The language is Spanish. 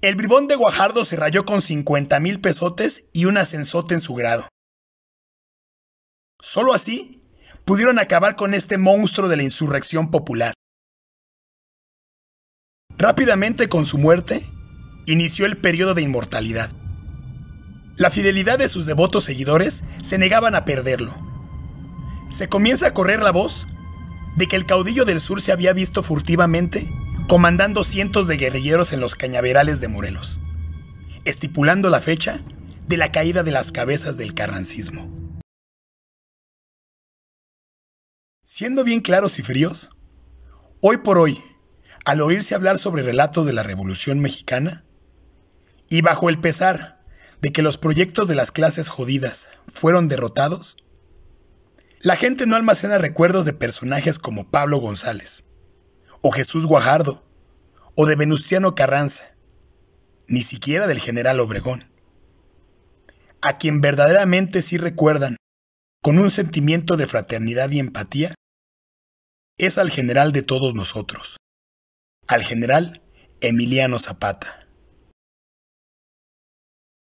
El bribón de Guajardo se rayó con 50 mil pesotes y un ascensote en su grado. Solo así pudieron acabar con este monstruo de la insurrección popular. Rápidamente con su muerte, inició el periodo de inmortalidad. La fidelidad de sus devotos seguidores se negaban a perderlo. Se comienza a correr la voz de que el caudillo del sur se había visto furtivamente comandando cientos de guerrilleros en los cañaverales de Morelos, estipulando la fecha de la caída de las cabezas del carrancismo. Siendo bien claros y fríos, hoy por hoy, al oírse hablar sobre relatos de la Revolución Mexicana, y bajo el pesar de que los proyectos de las clases jodidas fueron derrotados, la gente no almacena recuerdos de personajes como Pablo González, o Jesús Guajardo, o de Venustiano Carranza, ni siquiera del general Obregón, a quien verdaderamente sí recuerdan con un sentimiento de fraternidad y empatía, es al general de todos nosotros, al general Emiliano Zapata.